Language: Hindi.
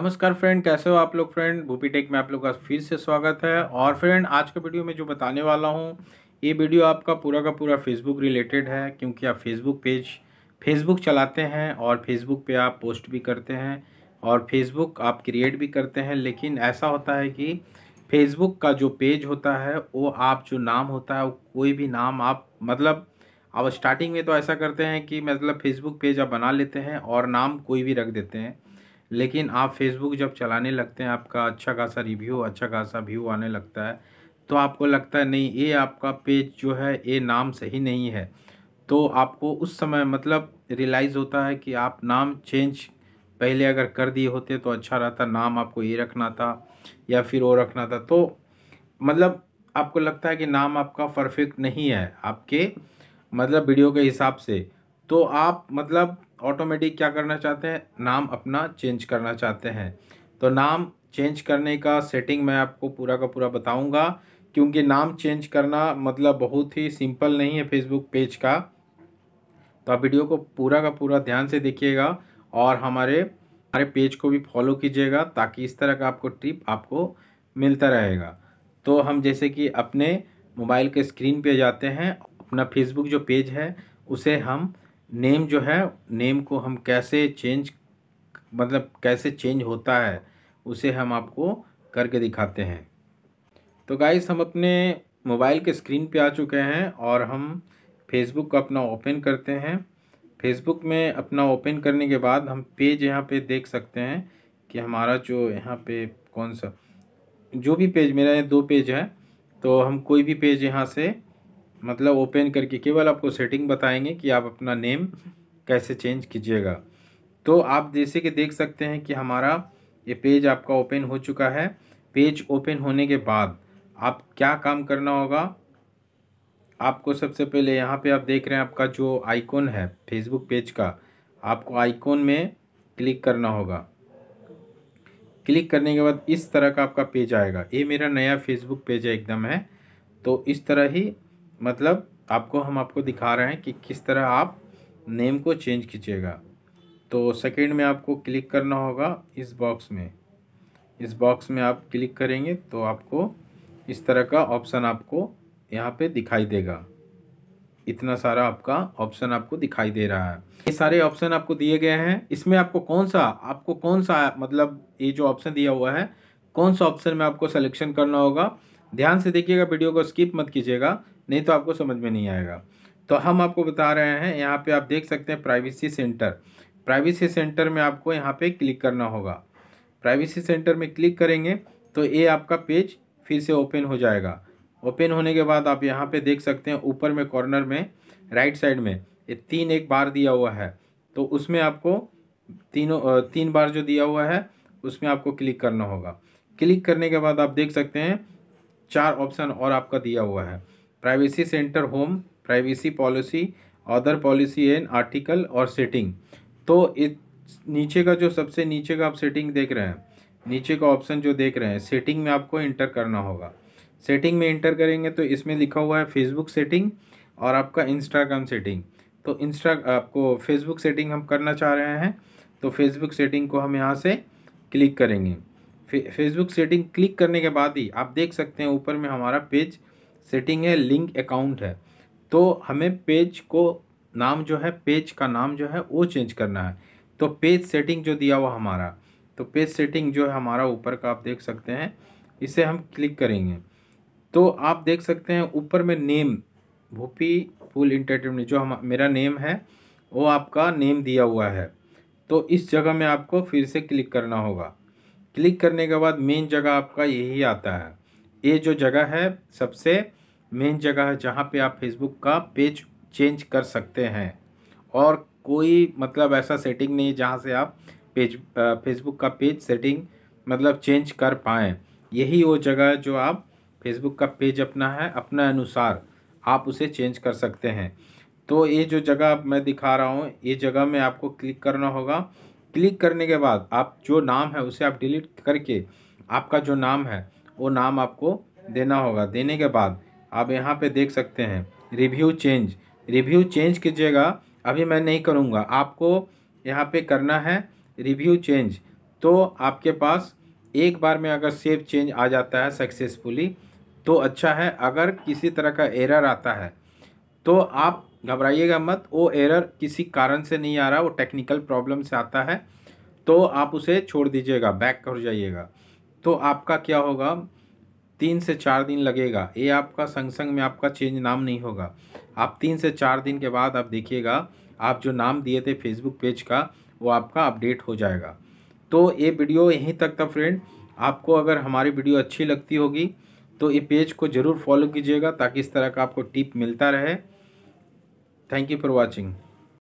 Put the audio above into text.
नमस्कार फ्रेंड कैसे हो आप लोग फ्रेंड भूपी टेक में आप लोग का फिर से स्वागत है और फ्रेंड आज के वीडियो में जो बताने वाला हूँ ये वीडियो आपका पूरा का पूरा फेसबुक रिलेटेड है क्योंकि आप फेसबुक पेज फेसबुक चलाते हैं और फेसबुक पे आप पोस्ट भी करते हैं और फेसबुक आप क्रिएट भी करते हैं लेकिन ऐसा होता है कि फेसबुक का जो पेज होता है वो आप जो नाम होता है वो कोई भी नाम आप मतलब अब स्टार्टिंग में तो ऐसा करते हैं कि मतलब फेसबुक पेज आप बना लेते हैं और नाम कोई भी रख देते हैं लेकिन आप फेसबुक जब चलाने लगते हैं आपका अच्छा खासा रिव्यू अच्छा खासा व्यू आने लगता है तो आपको लगता है नहीं ये आपका पेज जो है ये नाम सही नहीं है तो आपको उस समय मतलब रियलाइज़ होता है कि आप नाम चेंज पहले अगर कर दिए होते तो अच्छा रहता नाम आपको ये रखना था या फिर वो रखना था तो मतलब आपको लगता है कि नाम आपका परफेक्ट नहीं है आपके मतलब वीडियो के हिसाब से तो आप मतलब ऑटोमेटिक क्या करना चाहते हैं नाम अपना चेंज करना चाहते हैं तो नाम चेंज करने का सेटिंग मैं आपको पूरा का पूरा बताऊंगा क्योंकि नाम चेंज करना मतलब बहुत ही सिंपल नहीं है फेसबुक पेज का तो आप वीडियो को पूरा का पूरा ध्यान से देखिएगा और हमारे हमारे पेज को भी फॉलो कीजिएगा ताकि इस तरह का आपको ट्रिप आपको मिलता रहेगा तो हम जैसे कि अपने मोबाइल के स्क्रीन पे जाते हैं अपना फेसबुक जो पेज है उसे हम नेम जो है नेम को हम कैसे चेंज मतलब कैसे चेंज होता है उसे हम आपको करके दिखाते हैं तो गाइस हम अपने मोबाइल के स्क्रीन पे आ चुके हैं और हम फेसबुक को अपना ओपन करते हैं फेसबुक में अपना ओपन करने के बाद हम पेज यहाँ पे देख सकते हैं कि हमारा जो यहाँ पे कौन सा जो भी पेज मेरा ये दो पेज है तो हम कोई भी पेज यहाँ से मतलब ओपन करके केवल आपको सेटिंग बताएंगे कि आप अपना नेम कैसे चेंज कीजिएगा तो आप जैसे कि देख सकते हैं कि हमारा ये पेज आपका ओपन हो चुका है पेज ओपन होने के बाद आप क्या काम करना होगा आपको सबसे पहले यहाँ पे आप देख रहे हैं आपका जो आइकॉन है फेसबुक पेज का आपको आइकॉन में क्लिक करना होगा क्लिक करने के बाद इस तरह का आपका पेज आएगा ये मेरा नया फेसबुक पेज है एकदम है तो इस तरह ही मतलब आपको हम आपको दिखा रहे हैं कि किस तरह आप नेम को चेंज कीजिएगा तो सेकेंड में आपको क्लिक करना होगा इस बॉक्स में इस बॉक्स में आप क्लिक करेंगे तो आपको इस तरह का ऑप्शन आपको यहाँ पे दिखाई देगा इतना सारा आपका ऑप्शन आपको दिखाई दे रहा है ये सारे ऑप्शन आपको दिए गए हैं इसमें आपको कौन सा आपको कौन सा मतलब ये जो ऑप्शन दिया हुआ है कौन सा ऑप्शन में आपको सिलेक्शन करना होगा ध्यान से देखिएगा वीडियो को स्किप मत कीजिएगा नहीं तो आपको समझ में नहीं आएगा तो हम आपको बता रहे हैं यहाँ पे आप देख सकते हैं प्राइवेसी सेंटर प्राइवेसी सेंटर में आपको यहाँ पे क्लिक करना होगा प्राइवेसी सेंटर में क्लिक करेंगे तो ये आपका पेज फिर से ओपन हो जाएगा ओपन होने के बाद आप यहाँ पे देख सकते हैं ऊपर में कॉर्नर में राइट साइड में ये तीन एक बार दिया हुआ है तो उसमें आपको तीनों तीन बार जो दिया हुआ है उसमें आपको क्लिक करना होगा क्लिक करने के बाद आप देख सकते हैं चार ऑप्शन और आपका दिया हुआ है privacy centre home privacy policy other policy and article और सेटिंग तो इस नीचे का जो सबसे नीचे का आप सेटिंग देख रहे हैं नीचे का ऑप्शन जो देख रहे हैं सेटिंग में आपको इंटर करना होगा सेटिंग में इंटर करेंगे तो इसमें लिखा हुआ है फेसबुक सेटिंग और आपका इंस्टाग्राम सेटिंग तो इंस्टा आपको फेसबुक सेटिंग हम करना चाह रहे हैं तो फेसबुक सेटिंग को हम यहाँ से क्लिक करेंगे फेसबुक सेटिंग क्लिक करने के बाद ही आप देख सकते हैं ऊपर में हमारा पेज सेटिंग है लिंक अकाउंट है तो हमें पेज को नाम जो है पेज का नाम जो है वो चेंज करना है तो पेज सेटिंग जो दिया हुआ हमारा तो पेज सेटिंग जो है हमारा ऊपर का आप देख सकते हैं इसे हम क्लिक करेंगे तो आप देख सकते हैं ऊपर में नेम भूपी फुल इंटरटेनमेंट जो हम मेरा नेम है वो आपका नेम दिया हुआ है तो इस जगह में आपको फिर से क्लिक करना होगा क्लिक करने के बाद मेन जगह आपका यही आता है ये जो जगह है सबसे मेन जगह है जहाँ पे आप फेसबुक का पेज चेंज कर सकते हैं और कोई मतलब ऐसा सेटिंग नहीं है जहाँ से आप पेज फेसबुक का पेज सेटिंग मतलब चेंज कर पाएँ यही वो जगह है जो आप फेसबुक का पेज अपना है अपने अनुसार आप उसे चेंज कर सकते हैं तो ये जो जगह मैं दिखा रहा हूँ ये जगह में आपको क्लिक करना होगा क्लिक करने के बाद आप जो नाम है उसे आप डिलीट करके आपका जो नाम है वो नाम आपको देना होगा देने के बाद आप यहाँ पे देख सकते हैं रिव्यू चेंज रिव्यू चेंज कीजिएगा अभी मैं नहीं करूँगा आपको यहाँ पे करना है रिव्यू चेंज तो आपके पास एक बार में अगर सेव चेंज आ जाता है सक्सेसफुली तो अच्छा है अगर किसी तरह का एरर आता है तो आप घबराइएगा मत वो एरर किसी कारण से नहीं आ रहा वो टेक्निकल प्रॉब्लम से आता है तो आप उसे छोड़ दीजिएगा बैक कर जाइएगा तो आपका क्या होगा तीन से चार दिन लगेगा ये आपका संग संग में आपका चेंज नाम नहीं होगा आप तीन से चार दिन के बाद आप देखिएगा आप जो नाम दिए थे फेसबुक पेज का वो आपका अपडेट हो जाएगा तो ये वीडियो यहीं तक था फ्रेंड आपको अगर हमारी वीडियो अच्छी लगती होगी तो ये पेज को ज़रूर फॉलो कीजिएगा ताकि इस तरह का आपको टिप मिलता रहे थैंक यू फॉर वॉचिंग